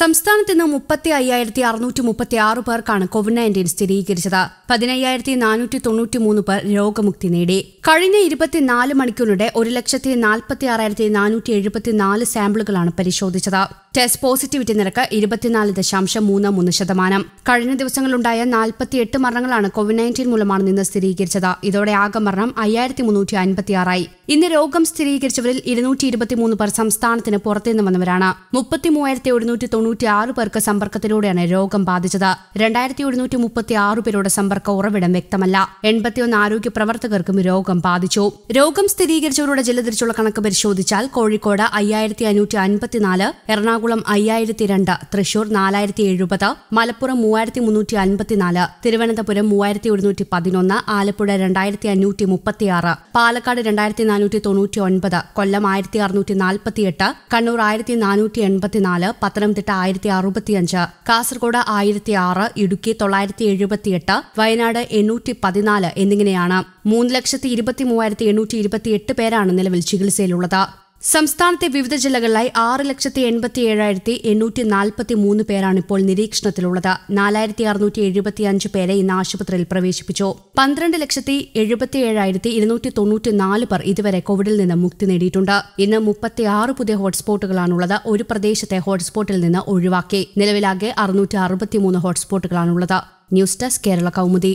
സംസ്ഥാനത്ത് ഇന്ന് മുപ്പത്തി അയ്യായിരത്തി അറുന്നൂറ്റി മുപ്പത്തി ആറ് പേർക്കാണ് കോവിഡ് നയൻറ്റീൻ സ്ഥിരീകരിച്ചത് പതിനയ്യായിരത്തി നാനൂറ്റി തൊണ്ണൂറ്റി മൂന്ന് പേർ രോഗമുക്തി നേടി കഴിഞ്ഞ ഇരുപത്തിനാല് മണിക്കൂറിനിടെ ഒരു ലക്ഷത്തി നാൽപ്പത്തി ആറായിരത്തി നാനൂറ്റി എഴുപത്തിനാല് സാമ്പിളുകളാണ് പരിശോധിച്ചത് ടെസ്റ്റ് പോസിറ്റിവിറ്റി നിരക്ക് ഇരുപത്തിനാല് ദശാംശം മൂന്ന് മൂന്ന് ശതമാനം കഴിഞ്ഞ ദിവസങ്ങളുണ്ടായ നാൽപ്പത്തി എട്ട് മരണങ്ങളാണ് കോവിഡ് നയൻറ്റീൻ മൂലമാണ് നിന്ന് സ്ഥിരീകരിച്ചത് ഇതോടെ ആകെ മരണം അയ്യായിരത്തി മുന്നൂറ്റി അൻപത്തി ആറായി ഇന്ന് രോഗം സ്ഥിരീകരിച്ചവരിൽ ഇരുന്നൂറ്റി ഇരുപത്തിമൂന്ന് പേർ സംസ്ഥാനത്തിന് പുറത്തുനിന്ന് വന്നവരാണ് മുപ്പത്തി മൂവായിരത്തി ഒരുന്നൂറ്റി തൊണ്ണൂറ്റി ആറ് പേർക്ക് സമ്പർക്കത്തിലൂടെയാണ് രോഗം ബാധിച്ചത് രണ്ടായിരത്തി ഒരുന്നൂറ്റി മുപ്പത്തി ആറ് പേരുടെ സമ്പർക്ക ഉറവിടം വ്യക്തമല്ല എൺപത്തിയൊന്ന് ആരോഗ്യ പ്രവർത്തകർക്കും രോഗം ബാധിച്ചു രോഗം സ്ഥിരീകരിച്ചവരുടെ ജില്ലതിരിച്ചുള്ള കണക്ക് പരിശോധിച്ചാൽ കോഴിക്കോട് അയ്യായിരത്തി അഞ്ഞൂറ്റി അൻപത്തിനാല് എറണാകുളം അയ്യായിരത്തി രണ്ട് തൃശൂർ നാലായിരത്തി എഴുപത് മലപ്പുറം മൂവായിരത്തി മുന്നൂറ്റി അൻപത്തിനാല് തിരുവനന്തപുരം മൂവായിരത്തി ഒരുന്നൂറ്റി പതിനൊന്ന് ആലപ്പുഴ രണ്ടായിരത്തി അഞ്ഞൂറ്റി മുപ്പത്തിയാറ് പാലക്കാട് രണ്ടായിരത്തി നാനൂറ്റി തൊണ്ണൂറ്റി ഒൻപത് കൊല്ലം ആയിരത്തി അറുന്നൂറ്റി നാൽപ്പത്തിയെട്ട് കണ്ണൂർ ആയിരത്തി നാനൂറ്റി എൺപത്തിനാല് പത്തനംതിട്ട പത്തനംതിട്ട ആയിരത്തി അറുപത്തിയഞ്ച് കാസർഗോഡ് ആയിരത്തി ആറ് ഇടുക്കി തൊള്ളായിരത്തി എഴുപത്തിയെട്ട് വയനാട് എണ്ണൂറ്റി പതിനാല് എന്നിങ്ങനെയാണ് മൂന്ന് ലക്ഷത്തി ഇരുപത്തി മൂവായിരത്തി എണ്ണൂറ്റി ഇരുപത്തിയെട്ട് പേരാണ് നിലവിൽ ചികിത്സയിലുള്ളത് സംസ്ഥാനത്തെ വിവിധ ജില്ലകളിലായി ആറ് ലക്ഷത്തി എൺപത്തി ഏഴായിരത്തി എണ്ണൂറ്റി നാൽപ്പത്തി മൂന്ന് പേരാണ് ഇപ്പോൾ നിരീക്ഷണത്തിലുള്ളത് നാലായിരത്തി അറുന്നൂറ്റി എഴുപത്തി അഞ്ച് പേരെ ഇന്ന് ആശുപത്രിയിൽ പ്രവേശിപ്പിച്ചു പന്ത്രണ്ട് ലക്ഷത്തി എഴുപത്തി ഏഴായിരത്തി ഇരുന്നൂറ്റി തൊണ്ണൂറ്റി നാല് പേർ ഇതുവരെ കോവിഡിൽ നിന്ന് മുക്തി നേടിയിട്ടുണ്ട് ഇന്ന് മുപ്പത്തി ആറ് പുതിയ ഹോട്ട്സ്പോട്ടുകളാണുള്ളത് ഒരു പ്രദേശത്തെ ഹോട്ട്സ്പോട്ടിൽ നിന്ന് ഒഴിവാക്കി നിലവിലാകെ അറുന്നൂറ്റി അറുപത്തിമൂന്ന് ഹോട്ട്സ്പോട്ടുകളാണുള്ളത് ന്യൂസ് ഡെസ്ക് കേരള കൗമുദി